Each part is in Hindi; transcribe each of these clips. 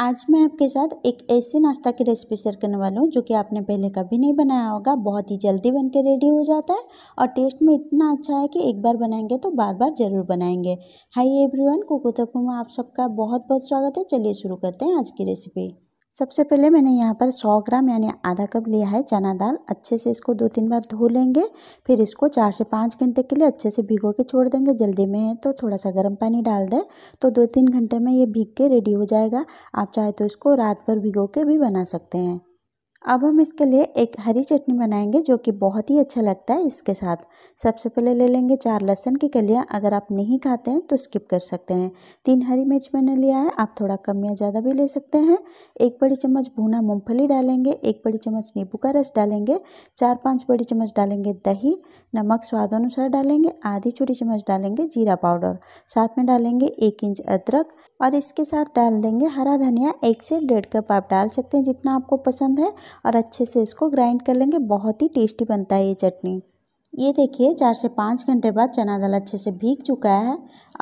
आज मैं आपके साथ एक ऐसे नाश्ता की रेसिपी शेयर करने वाला हूँ जो कि आपने पहले कभी नहीं बनाया होगा बहुत ही जल्दी बन के रेडी हो जाता है और टेस्ट में इतना अच्छा है कि एक बार बनाएंगे तो बार बार ज़रूर बनाएंगे हाय एवरीवन कुकुतपू में आप सबका बहुत बहुत स्वागत है चलिए शुरू करते हैं आज की रेसिपी सबसे पहले मैंने यहाँ पर 100 ग्राम यानी आधा कप लिया है चना दाल अच्छे से इसको दो तीन बार धो लेंगे फिर इसको चार से पाँच घंटे के लिए अच्छे से भिगो के छोड़ देंगे जल्दी में है तो थोड़ा सा गर्म पानी डाल दें तो दो तीन घंटे में ये भीग के रेडी हो जाएगा आप चाहे तो इसको रात भर भिगो के भी बना सकते हैं अब हम इसके लिए एक हरी चटनी बनाएंगे जो कि बहुत ही अच्छा लगता है इसके साथ सबसे पहले ले लेंगे चार लहसुन की कलियाँ अगर आप नहीं खाते हैं तो स्किप कर सकते हैं तीन हरी मिर्च मैंने लिया है आप थोड़ा कम या ज़्यादा भी ले सकते हैं एक बड़ी चम्मच भुना मूँगफली डालेंगे एक बड़ी चम्मच नींबू का रस डालेंगे चार पाँच बड़ी चम्मच डालेंगे दही नमक स्वाद अनुसार डालेंगे आधी छोटी चम्मच डालेंगे जीरा पाउडर साथ में डालेंगे एक इंच अदरक और इसके साथ डाल देंगे हरा धनिया एक से डेढ़ कप आप डाल सकते हैं जितना आपको पसंद है और अच्छे से इसको ग्राइंड कर लेंगे बहुत ही टेस्टी बनता है ये चटनी ये देखिए चार से पाँच घंटे बाद चना दाल अच्छे से भीग चुका है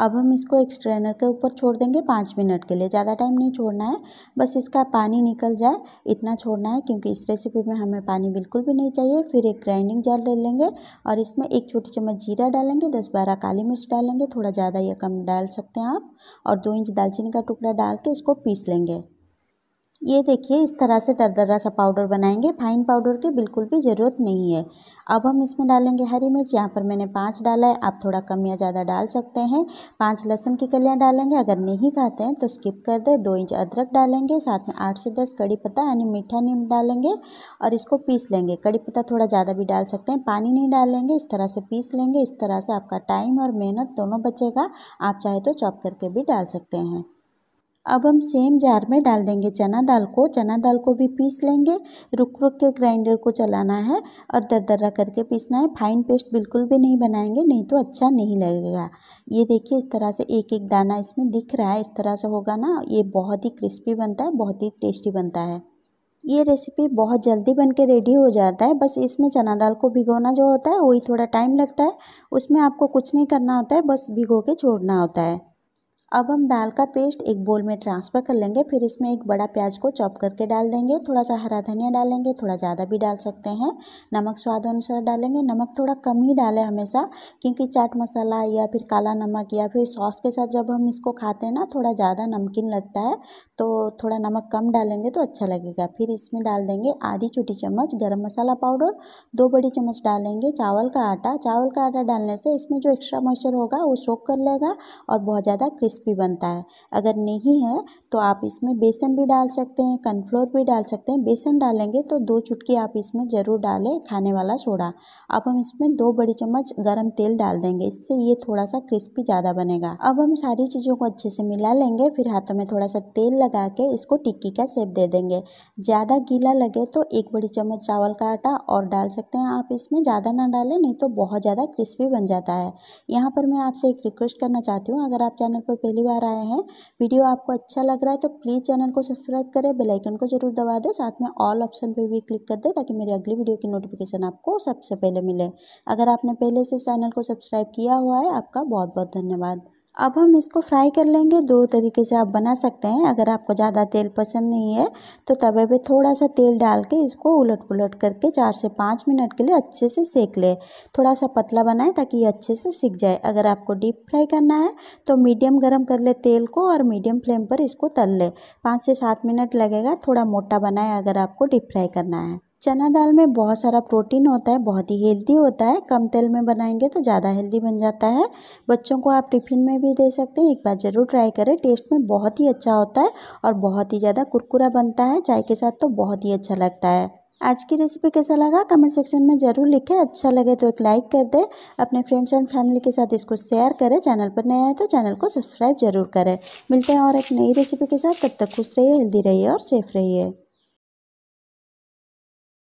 अब हम इसको एक स्ट्रेनर के ऊपर छोड़ देंगे पाँच मिनट के लिए ज़्यादा टाइम नहीं छोड़ना है बस इसका पानी निकल जाए इतना छोड़ना है क्योंकि इस रेसिपी में हमें पानी बिल्कुल भी नहीं चाहिए फिर एक ग्राइंडिंग जार ले लेंगे और इसमें एक छोटी चम्मच जीरा डालेंगे दस बारह काली मिर्च डालेंगे थोड़ा ज़्यादा या कम डाल सकते हैं आप और दो इंच दालचीनी का टुकड़ा डाल के इसको पीस लेंगे ये देखिए इस तरह से दर्रा सा पाउडर बनाएंगे फाइन पाउडर की बिल्कुल भी ज़रूरत नहीं है अब हम इसमें डालेंगे हरी मिर्च यहाँ पर मैंने पाँच डाला है आप थोड़ा कम या ज़्यादा डाल सकते हैं पाँच लहसुन की कलियाँ डालेंगे अगर नहीं खाते हैं तो स्किप कर दें दो इंच अदरक डालेंगे साथ में आठ से दस कड़ी पत्ता यानी मीठा नीम डालेंगे और इसको पीस लेंगे कड़ी पत्ता थोड़ा ज़्यादा भी डाल सकते हैं पानी नहीं डालेंगे इस तरह से पीस लेंगे इस तरह से आपका टाइम और मेहनत दोनों बचेगा आप चाहे तो चॉप करके भी डाल सकते हैं अब हम सेम जार में डाल देंगे चना दाल को चना दाल को भी पीस लेंगे रुक रुक के ग्राइंडर को चलाना है और दर्रा करके पीसना है फाइन पेस्ट बिल्कुल भी नहीं बनाएंगे नहीं तो अच्छा नहीं लगेगा ये देखिए इस तरह से एक एक दाना इसमें दिख रहा है इस तरह से होगा ना ये बहुत ही क्रिस्पी बनता है बहुत ही टेस्टी बनता है ये रेसिपी बहुत जल्दी बन के रेडी हो जाता है बस इसमें चना दाल को भिगोना जो होता है वही थोड़ा टाइम लगता है उसमें आपको कुछ नहीं करना होता है बस भिगो के छोड़ना होता है अब हम दाल का पेस्ट एक बोल में ट्रांसफ़र कर लेंगे फिर इसमें एक बड़ा प्याज को चॉप करके डाल देंगे थोड़ा सा हरा धनिया डालेंगे थोड़ा ज़्यादा भी डाल सकते हैं नमक स्वाद अनुसार डालेंगे नमक थोड़ा कम ही डालें हमेशा क्योंकि चाट मसाला या फिर काला नमक या फिर सॉस के साथ जब हम इसको खाते हैं ना थोड़ा ज़्यादा नमकीन लगता है तो थोड़ा नमक कम डालेंगे तो अच्छा लगेगा फिर इसमें डाल देंगे आधी छोटी चम्मच गर्म मसाला पाउडर दो बड़ी चम्मच डालेंगे चावल का आटा चावल का आटा डालने से इसमें जो एक्स्ट्रा मॉइस्चर होगा वो सोख कर लेगा और बहुत ज़्यादा क्रिस्प क्रिस्पी बनता है अगर नहीं है तो आप इसमें बेसन भी डाल सकते हैं कनफ्लोर भी डाल सकते हैं बेसन डालेंगे तो दो चुटकी आप इसमें ज़रूर डालें खाने वाला सोडा अब हम इसमें दो बड़ी चम्मच गर्म तेल डाल देंगे इससे ये थोड़ा सा क्रिस्पी ज़्यादा बनेगा अब हम सारी चीज़ों को अच्छे से मिला लेंगे फिर हाथों में थोड़ा सा तेल लगा के इसको टिक्की का सेप दे देंगे ज़्यादा गीला लगे तो एक बड़ी चम्मच चावल का आटा और डाल सकते हैं आप इसमें ज़्यादा ना डालें नहीं तो बहुत ज़्यादा क्रिस्पी बन जाता है यहाँ पर मैं आपसे एक रिक्वेस्ट करना चाहती हूँ अगर आप चैनल पर पहली बार आए हैं वीडियो आपको अच्छा लग रहा है तो प्लीज़ चैनल को सब्सक्राइब करें बेलाइकन को जरूर दबा दें साथ में ऑल ऑप्शन पर भी क्लिक कर दें ताकि मेरी अगली वीडियो की नोटिफिकेशन आपको सबसे पहले मिले अगर आपने पहले से चैनल को सब्सक्राइब किया हुआ है आपका बहुत बहुत धन्यवाद अब हम इसको फ्राई कर लेंगे दो तरीके से आप बना सकते हैं अगर आपको ज़्यादा तेल पसंद नहीं है तो तवे पे थोड़ा सा तेल डाल के इसको उलट पुलट करके चार से पाँच मिनट के लिए अच्छे से सेक ले थोड़ा सा पतला बनाए ताकि ये अच्छे से सीख जाए अगर आपको डीप फ्राई करना है तो मीडियम गर्म कर ले तेल को और मीडियम फ्लेम पर इसको तल ले पाँच से सात मिनट लगेगा थोड़ा मोटा बनाए अगर आपको डीप फ्राई करना है चना दाल में बहुत सारा प्रोटीन होता है बहुत ही हेल्दी होता है कम तेल में बनाएंगे तो ज़्यादा हेल्दी बन जाता है बच्चों को आप टिफ़िन में भी दे सकते हैं एक बार ज़रूर ट्राई करें टेस्ट में बहुत ही अच्छा होता है और बहुत ही ज़्यादा कुरकुरा बनता है चाय के साथ तो बहुत ही अच्छा लगता है आज की रेसिपी कैसा लगा कमेंट सेक्शन में ज़रूर लिखें अच्छा लगे तो एक लाइक कर दें अपने फ्रेंड्स एंड फैमिली के साथ इसको शेयर करें चैनल पर नया है तो चैनल को सब्सक्राइब जरूर करें मिलते हैं और एक नई रेसिपी के साथ तब तक खुश रहिए हेल्दी रहिए और सेफ रहिए